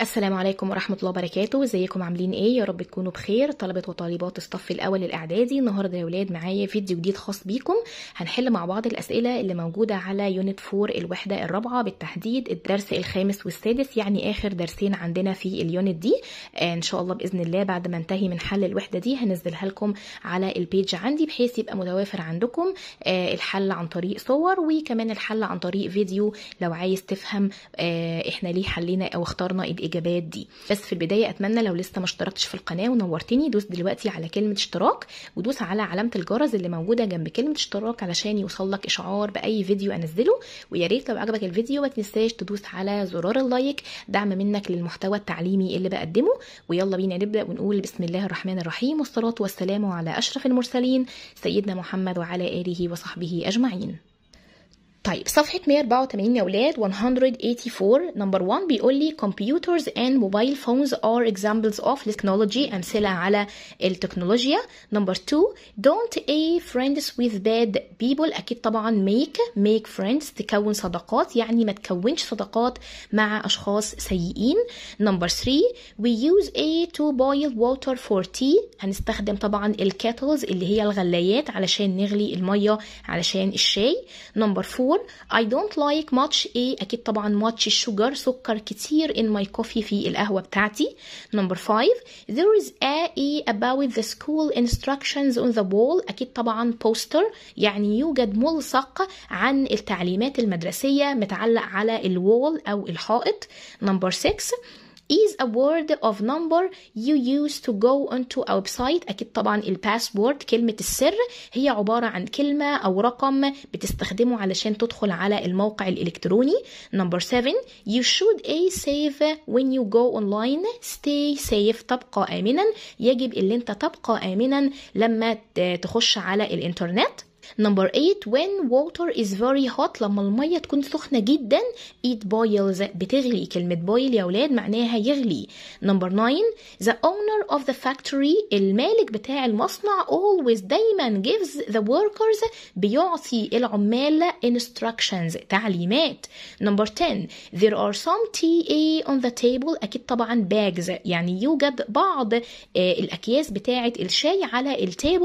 السلام عليكم ورحمة الله وبركاته ازيكم عاملين ايه يا رب تكونوا بخير طلبة وطالبات الصف الاول الاعدادي النهاردة يا ولاد معايا فيديو جديد خاص بيكم هنحل مع بعض الاسئلة اللي موجودة على يونت فور الوحدة الرابعة بالتحديد الدرس الخامس والسادس يعني اخر درسين عندنا في اليونت دي آه، ان شاء الله باذن الله بعد ما انتهي من حل الوحدة دي هنزلها لكم على البيج عندي بحيث يبقى متوافر عندكم آه، الحل عن طريق صور وكمان الحل عن طريق فيديو لو عايز تفهم آه، احنا ليه حلينا او اخترنا الاجابات دي بس في البدايه اتمنى لو لسه ما اشتركتش في القناه ونورتني دوس دلوقتي على كلمه اشتراك ودوس على علامه الجرس اللي موجوده جنب كلمه اشتراك علشان يوصلك اشعار باي فيديو انزله ويا ريت لو عجبك الفيديو ما تنساش تدوس على زرار اللايك دعم منك للمحتوى التعليمي اللي بقدمه ويلا بينا نبدا ونقول بسم الله الرحمن الرحيم والصلاه والسلام على اشرف المرسلين سيدنا محمد وعلى اله وصحبه اجمعين طيب صفحة 184 يا ولاد 184 نمبر 1 بيقول لي computers and mobile phones are examples of technology أمثلة على التكنولوجيا نمبر 2 don't a friends with bad people أكيد طبعا make make friends تكون صداقات يعني ما تكونش صداقات مع أشخاص سيئين نمبر 3 we use a to boil water for tea هنستخدم طبعا الكاتلز اللي هي الغلايات علشان نغلي المية علشان الشاي نمبر 4 السكر I don't like much ايه اكيد طبعا much sugar سكر كتير in my coffee في القهوة بتاعتي number five there is a ايه about the school instructions on the wall اكيد طبعا poster يعني يوجد ملصق عن التعليمات المدرسية متعلق على الوول او الحائط number six is a word of number you use to go onto a website أكيد طبعا الباسورد كلمة السر هي عبارة عن كلمة أو رقم بتستخدمه علشان تدخل على الموقع الإلكتروني number 7 you should a save when you go online stay safe تبقى آمنا يجب اللي أنت تبقى آمنا لما تخش على الإنترنت number 8 when water is very hot لما المية تكون سخنة جدا it boils بتغلي كلمة boil يا ولاد معناها يغلي number 9 the owner of the factory المالك بتاع المصنع always دايما gives the workers بيعطي العمال instructions تعليمات number 10 there are some tea on the table أكيد طبعا bags يعني يوجد بعض الأكياس بتاعة الشاي على التابل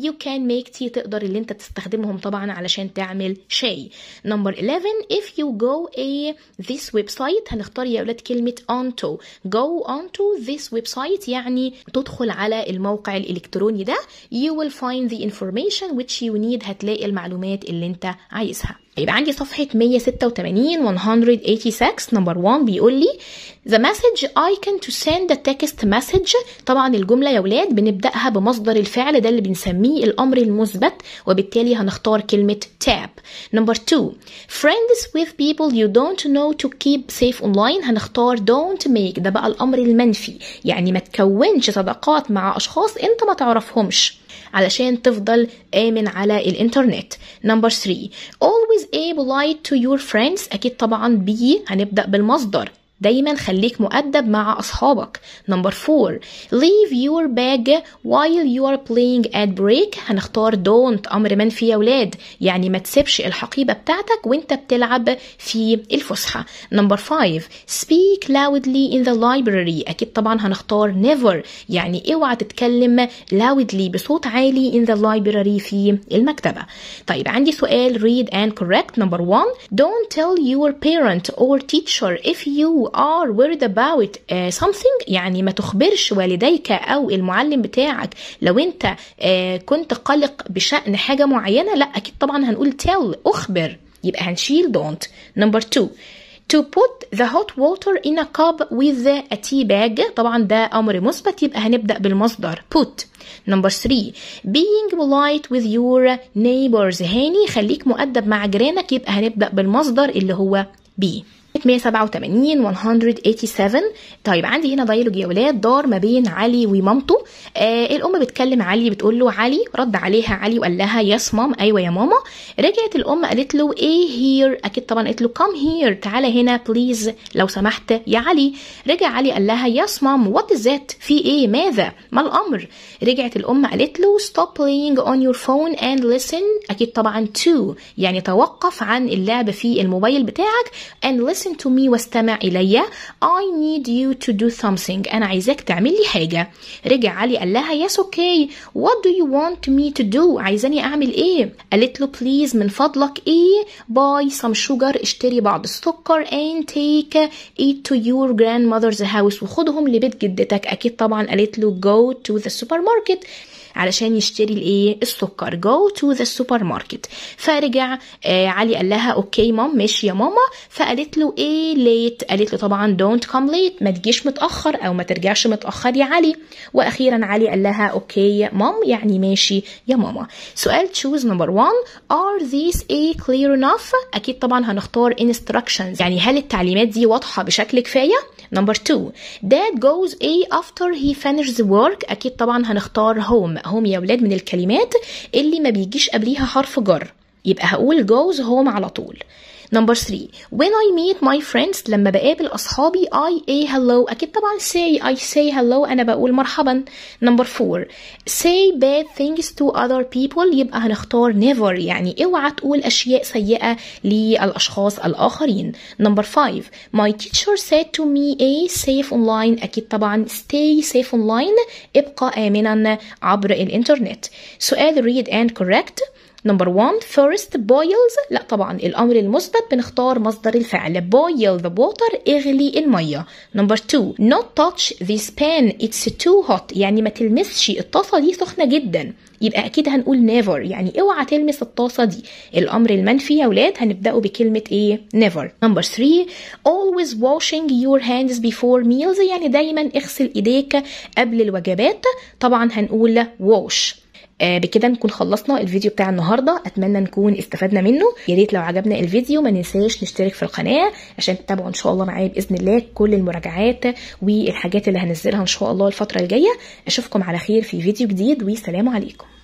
you can make tea تقدر اللي انت بتستخدمهم طبعا علشان تعمل شاي نمبر 11 if you go a this website هنختار يا اولاد كلمه onto go onto this website يعني تدخل على الموقع الالكتروني ده you will find the information which you need هتلاقي المعلومات اللي انت عايزها هيبقى عندي صفحة 186 186 نمبر 1 بيقول لي the message I can to send a text message طبعا الجملة يا ولاد بنبدأها بمصدر الفعل ده اللي بنسميه الأمر المثبت وبالتالي هنختار كلمة tab نمبر 2 friends with people you don't know to keep safe online هنختار don't make ده بقى الأمر المنفي يعني ما تكونش صداقات مع أشخاص أنت ما تعرفهمش علشان تفضل آمن على الإنترنت نمبر 3 always be polite to your friends أكيد طبعا بي هنبدأ بالمصدر دايما خليك مؤدب مع أصحابك نمبر 4 leave your bag while you are playing at break هنختار don't أمر منفي يا اولاد يعني ما تسيبش الحقيبة بتاعتك وانت بتلعب في الفسحة نمبر 5 speak loudly in the library أكيد طبعا هنختار never يعني اوعى تتكلم loudly بصوت عالي in the library في المكتبة طيب عندي سؤال read and correct number 1 don't tell your parent or teacher if you are worried about uh, something يعني ما تخبرش والديك او المعلم بتاعك لو انت uh, كنت قلق بشان حاجه معينه لا اكيد طبعا هنقول tell اخبر يبقى هنشيل don't number two to put the hot water in a cup with a tea bag طبعا ده امر مثبت يبقى هنبدا بالمصدر put number 3 being polite with your neighbors هاني خليك مؤدب مع جيرانك يبقى هنبدا بالمصدر اللي هو be 187 طيب عندي هنا دايلوج يا ولاد دار ما بين علي ومامته آه الام بتكلم علي بتقول له علي رد عليها علي وقال لها يس مام ايوه يا ماما رجعت الام قالت له ايه هير اكيد طبعا قالت له كم هير تعالى هنا بليز لو سمحت يا علي رجع علي قال لها يس مام وات از ذات في ايه ماذا ما الامر رجعت الام قالت له ستوب بلاينج اون يور فون اند ليسن اكيد طبعا تو يعني توقف عن اللعب في الموبايل بتاعك and listen listen to me واستمع إلي I need you to do something أنا عايزك تعمل لي حاجة رجع علي قال لها yes okay what do you want me to do عايزاني أعمل إيه قالت له please من فضلك إيه buy some sugar اشتري بعض السكر and take it to your grandmother's house وخدهم لبيت جدتك أكيد طبعا قالت له go to the supermarket علشان يشتري الايه السكر جو تو ذا سوبر ماركت فرجع آه علي قال لها اوكي مام ماشي يا ماما فقالت له ايه ليت قالت له طبعا don't come late ما تجيش متاخر او ما ترجعش متاخر يا علي واخيرا علي قال لها اوكي مام يعني ماشي يا ماما سؤال تشوز نمبر 1 ار ذيس ايه كلير انف اكيد طبعا هنختار instructions يعني هل التعليمات دي واضحه بشكل كفايه نمبر 2 that goes a after he finishes work اكيد طبعا هنختار home هم يا ولاد من الكلمات اللي ما بيجيش قبليها حرف جر يبقى هقول جوز هوم على طول نمبر 3 when I meet my friends لما بقابل أصحابي I say hello أكيد طبعا say I say hello أنا بقول مرحبا نمبر 4 say bad things to other people يبقى هنختار never يعني اوعى تقول أشياء سيئة للأشخاص الآخرين نمبر 5 my teacher said to me a safe online أكيد طبعا stay safe online ابقى آمنا عبر الإنترنت سؤال read and correct نمبر 1 first boils لا طبعا الامر المثبت بنختار مصدر الفعل boil the water اغلي الميه نمبر 2 not touch this pan it's too hot يعني ما تلمسش الطاسه دي سخنه جدا يبقى اكيد هنقول never يعني اوعى تلمس الطاسه دي الامر المنفي يا ولاد هنبداه بكلمه ايه never نمبر 3 always washing your hands before meals يعني دايما اغسل ايديك قبل الوجبات طبعا هنقول wash آه، بكده نكون خلصنا الفيديو بتاع النهارده اتمنى نكون استفدنا منه يا ريت لو عجبنا الفيديو ما ننساش نشترك في القناه عشان تتابعوا ان شاء الله معايا باذن الله كل المراجعات والحاجات اللي هنزلها ان شاء الله الفتره الجايه اشوفكم على خير في فيديو جديد والسلام عليكم